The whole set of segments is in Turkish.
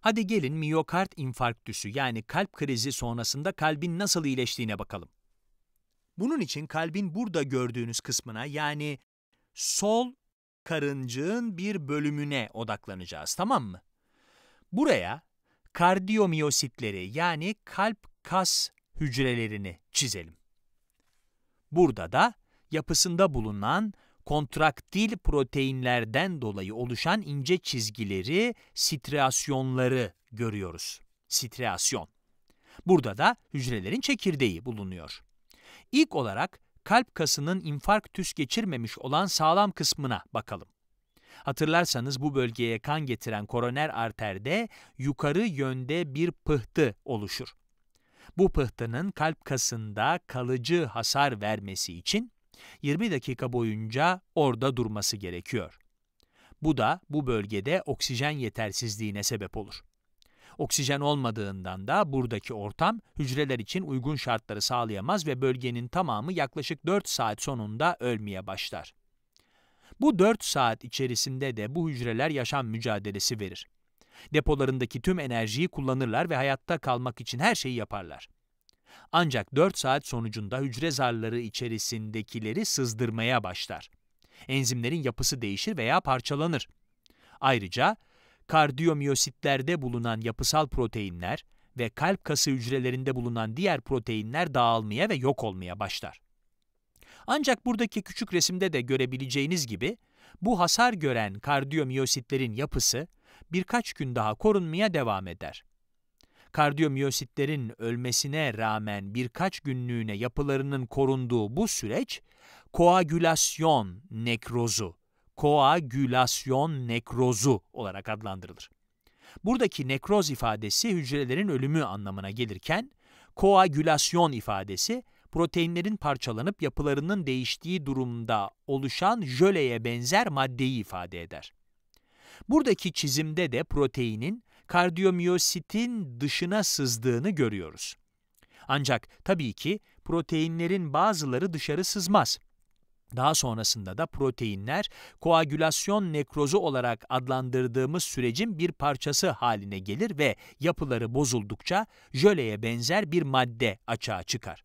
Hadi gelin miyokard infarktüsü yani kalp krizi sonrasında kalbin nasıl iyileştiğine bakalım. Bunun için kalbin burada gördüğünüz kısmına yani sol karıncığın bir bölümüne odaklanacağız tamam mı? Buraya kardiyomiyositleri yani kalp kas hücrelerini çizelim. Burada da yapısında bulunan kontraktil proteinlerden dolayı oluşan ince çizgileri, striasyonları görüyoruz. Striasyon. Burada da hücrelerin çekirdeği bulunuyor. İlk olarak kalp kasının infarktüs geçirmemiş olan sağlam kısmına bakalım. Hatırlarsanız bu bölgeye kan getiren koroner arterde yukarı yönde bir pıhtı oluşur. Bu pıhtının kalp kasında kalıcı hasar vermesi için 20 dakika boyunca orada durması gerekiyor. Bu da bu bölgede oksijen yetersizliğine sebep olur. Oksijen olmadığından da buradaki ortam hücreler için uygun şartları sağlayamaz ve bölgenin tamamı yaklaşık 4 saat sonunda ölmeye başlar. Bu 4 saat içerisinde de bu hücreler yaşam mücadelesi verir. Depolarındaki tüm enerjiyi kullanırlar ve hayatta kalmak için her şeyi yaparlar. Ancak 4 saat sonucunda hücre zarları içerisindekileri sızdırmaya başlar. Enzimlerin yapısı değişir veya parçalanır. Ayrıca kardiyomiyositlerde bulunan yapısal proteinler ve kalp kası hücrelerinde bulunan diğer proteinler dağılmaya ve yok olmaya başlar. Ancak buradaki küçük resimde de görebileceğiniz gibi bu hasar gören kardiyomiyositlerin yapısı birkaç gün daha korunmaya devam eder. Kardiyomiyositlerin ölmesine rağmen birkaç günlüğüne yapılarının korunduğu bu süreç koagülasyon nekrozu, koagülasyon nekrozu olarak adlandırılır. Buradaki nekroz ifadesi hücrelerin ölümü anlamına gelirken, koagülasyon ifadesi proteinlerin parçalanıp yapılarının değiştiği durumda oluşan jöleye benzer maddeyi ifade eder. Buradaki çizimde de proteinin kardiyomiyositin dışına sızdığını görüyoruz. Ancak tabii ki proteinlerin bazıları dışarı sızmaz. Daha sonrasında da proteinler koagülasyon nekrozu olarak adlandırdığımız sürecin bir parçası haline gelir ve yapıları bozuldukça jöleye benzer bir madde açığa çıkar.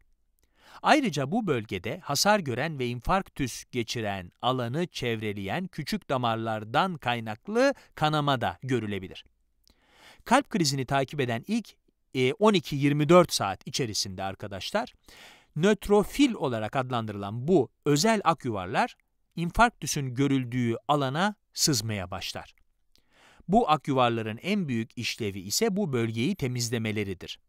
Ayrıca bu bölgede hasar gören ve infarktüs geçiren alanı çevreleyen küçük damarlardan kaynaklı kanama da görülebilir. Kalp krizini takip eden ilk 12-24 e, saat içerisinde arkadaşlar nötrofil olarak adlandırılan bu özel ak yuvarlar infarktüsün görüldüğü alana sızmaya başlar. Bu ak en büyük işlevi ise bu bölgeyi temizlemeleridir.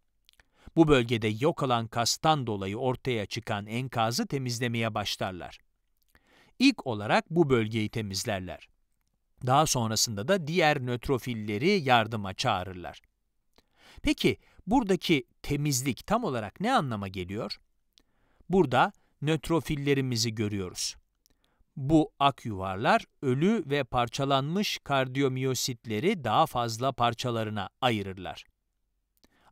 Bu bölgede yok olan kastan dolayı ortaya çıkan enkazı temizlemeye başlarlar. İlk olarak bu bölgeyi temizlerler. Daha sonrasında da diğer nötrofilleri yardıma çağırırlar. Peki buradaki temizlik tam olarak ne anlama geliyor? Burada nötrofillerimizi görüyoruz. Bu ak yuvarlar ölü ve parçalanmış kardiyomiyositleri daha fazla parçalarına ayırırlar.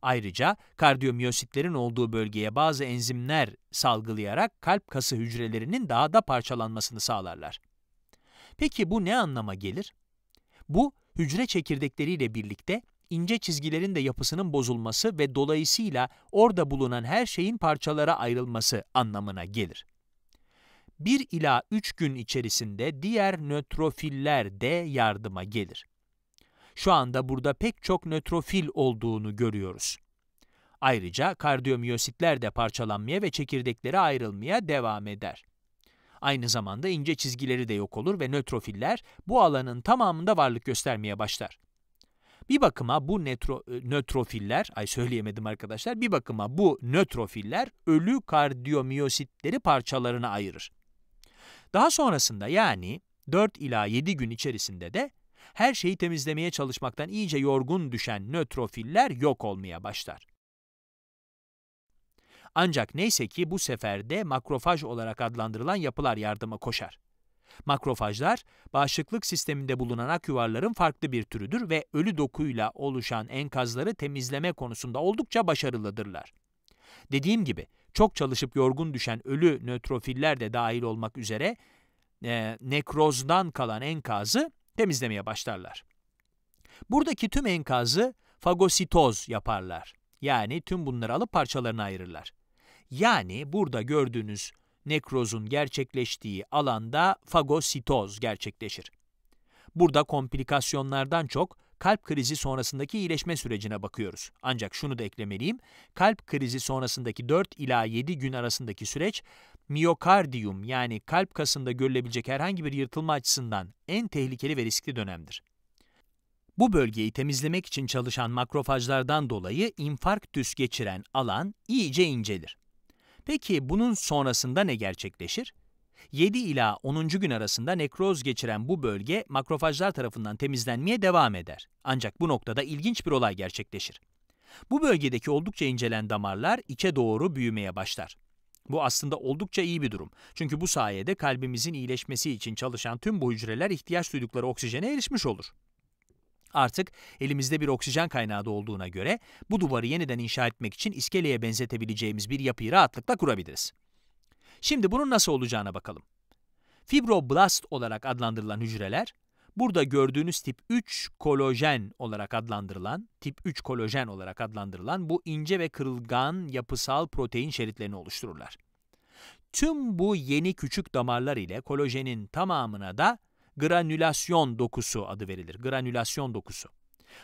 Ayrıca kardiyomiyositlerin olduğu bölgeye bazı enzimler salgılayarak kalp kası hücrelerinin daha da parçalanmasını sağlarlar. Peki bu ne anlama gelir? Bu hücre çekirdekleriyle birlikte ince çizgilerin de yapısının bozulması ve dolayısıyla orada bulunan her şeyin parçalara ayrılması anlamına gelir. 1 ila 3 gün içerisinde diğer nötrofiller de yardıma gelir. Şu anda burada pek çok nötrofil olduğunu görüyoruz. Ayrıca kardiyomiyositler de parçalanmaya ve çekirdeklere ayrılmaya devam eder. Aynı zamanda ince çizgileri de yok olur ve nötrofiller bu alanın tamamında varlık göstermeye başlar. Bir bakıma bu netro, e, nötrofiller, ay söyleyemedim arkadaşlar, bir bakıma bu nötrofiller ölü kardiyomiyositleri parçalarına ayırır. Daha sonrasında yani 4 ila 7 gün içerisinde de her şeyi temizlemeye çalışmaktan iyice yorgun düşen nötrofiller yok olmaya başlar. Ancak neyse ki bu sefer de makrofaj olarak adlandırılan yapılar yardıma koşar. Makrofajlar, bağışıklık sisteminde bulunan aküvarların farklı bir türüdür ve ölü dokuyla oluşan enkazları temizleme konusunda oldukça başarılıdırlar. Dediğim gibi, çok çalışıp yorgun düşen ölü nötrofiller de dahil olmak üzere e, nekrozdan kalan enkazı temizlemeye başlarlar. Buradaki tüm enkazı fagositoz yaparlar. Yani tüm bunları alıp parçalarına ayırırlar. Yani burada gördüğünüz nekrozun gerçekleştiği alanda fagositoz gerçekleşir. Burada komplikasyonlardan çok kalp krizi sonrasındaki iyileşme sürecine bakıyoruz. Ancak şunu da eklemeliyim, kalp krizi sonrasındaki 4 ila 7 gün arasındaki süreç, miyokardiyum yani kalp kasında görülebilecek herhangi bir yırtılma açısından en tehlikeli ve riskli dönemdir. Bu bölgeyi temizlemek için çalışan makrofajlardan dolayı infarktüs geçiren alan iyice incelir. Peki bunun sonrasında ne gerçekleşir? 7 ila 10. gün arasında nekroz geçiren bu bölge makrofajlar tarafından temizlenmeye devam eder. Ancak bu noktada ilginç bir olay gerçekleşir. Bu bölgedeki oldukça incelen damarlar içe doğru büyümeye başlar. Bu aslında oldukça iyi bir durum. Çünkü bu sayede kalbimizin iyileşmesi için çalışan tüm bu hücreler ihtiyaç duydukları oksijene erişmiş olur. Artık elimizde bir oksijen kaynağı da olduğuna göre bu duvarı yeniden inşa etmek için iskeleye benzetebileceğimiz bir yapıyı rahatlıkla kurabiliriz. Şimdi bunun nasıl olacağına bakalım. Fibroblast olarak adlandırılan hücreler, burada gördüğünüz tip 3 kolajen olarak adlandırılan, tip 3 kolajen olarak adlandırılan bu ince ve kırılgan yapısal protein şeritlerini oluştururlar. Tüm bu yeni küçük damarlar ile kolajenin tamamına da granülasyon dokusu adı verilir. Granülasyon dokusu.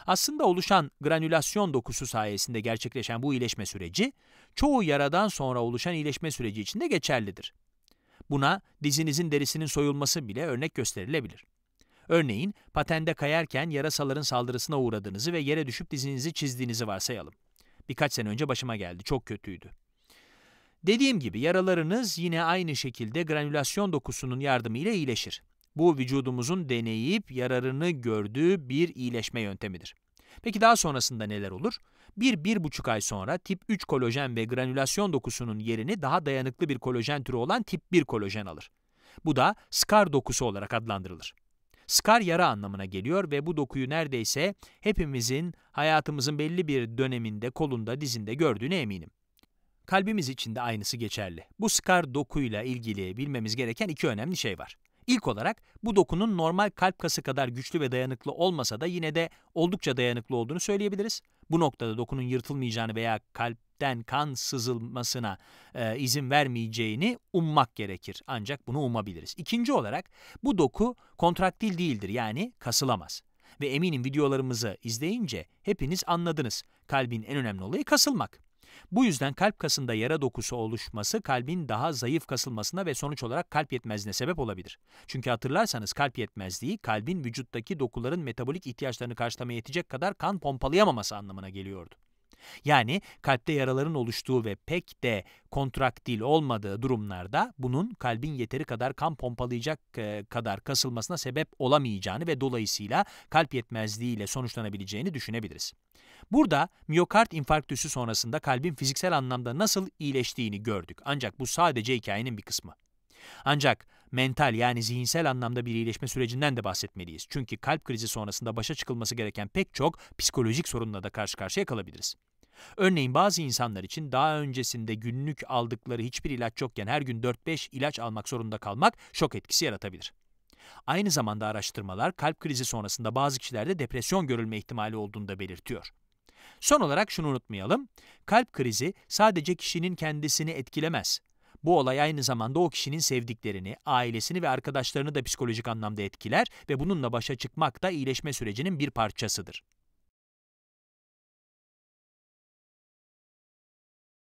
Aslında oluşan granülasyon dokusu sayesinde gerçekleşen bu iyileşme süreci, çoğu yaradan sonra oluşan iyileşme süreci içinde geçerlidir. Buna dizinizin derisinin soyulması bile örnek gösterilebilir. Örneğin, patende kayarken yarasaların saldırısına uğradığınızı ve yere düşüp dizinizi çizdiğinizi varsayalım. Birkaç sene önce başıma geldi, çok kötüydü. Dediğim gibi yaralarınız yine aynı şekilde granülasyon dokusunun yardımıyla iyileşir. Bu vücudumuzun deneyip yararını gördüğü bir iyileşme yöntemidir. Peki daha sonrasında neler olur? Bir bir buçuk ay sonra tip 3 kolajen ve granülasyon dokusunun yerini daha dayanıklı bir kolajen türü olan tip 1 kolajen alır. Bu da scar dokusu olarak adlandırılır. Scar yara anlamına geliyor ve bu dokuyu neredeyse hepimizin hayatımızın belli bir döneminde kolunda dizinde gördüğüne eminim. Kalbimiz için de aynısı geçerli. Bu scar dokuyla ilgili bilmemiz gereken iki önemli şey var. İlk olarak bu dokunun normal kalp kası kadar güçlü ve dayanıklı olmasa da yine de oldukça dayanıklı olduğunu söyleyebiliriz. Bu noktada dokunun yırtılmayacağını veya kalpten kan sızılmasına e, izin vermeyeceğini ummak gerekir. Ancak bunu umabiliriz. İkinci olarak bu doku kontraktil değildir yani kasılamaz. Ve eminim videolarımızı izleyince hepiniz anladınız. Kalbin en önemli olayı kasılmak. Bu yüzden kalp kasında yara dokusu oluşması kalbin daha zayıf kasılmasına ve sonuç olarak kalp yetmezliğine sebep olabilir. Çünkü hatırlarsanız kalp yetmezliği kalbin vücuttaki dokuların metabolik ihtiyaçlarını karşılamaya yetecek kadar kan pompalayamaması anlamına geliyordu. Yani kalpte yaraların oluştuğu ve pek de kontraktil olmadığı durumlarda bunun kalbin yeteri kadar kan pompalayacak e, kadar kasılmasına sebep olamayacağını ve dolayısıyla kalp yetmezliği ile sonuçlanabileceğini düşünebiliriz. Burada miyokard infarktüsü sonrasında kalbin fiziksel anlamda nasıl iyileştiğini gördük ancak bu sadece hikayenin bir kısmı. Ancak mental yani zihinsel anlamda bir iyileşme sürecinden de bahsetmeliyiz. Çünkü kalp krizi sonrasında başa çıkılması gereken pek çok psikolojik sorunla da karşı karşıya kalabiliriz. Örneğin bazı insanlar için daha öncesinde günlük aldıkları hiçbir ilaç yokken her gün 4-5 ilaç almak zorunda kalmak şok etkisi yaratabilir. Aynı zamanda araştırmalar kalp krizi sonrasında bazı kişilerde depresyon görülme ihtimali olduğunu da belirtiyor. Son olarak şunu unutmayalım. Kalp krizi sadece kişinin kendisini etkilemez. Bu olay aynı zamanda o kişinin sevdiklerini, ailesini ve arkadaşlarını da psikolojik anlamda etkiler ve bununla başa çıkmak da iyileşme sürecinin bir parçasıdır.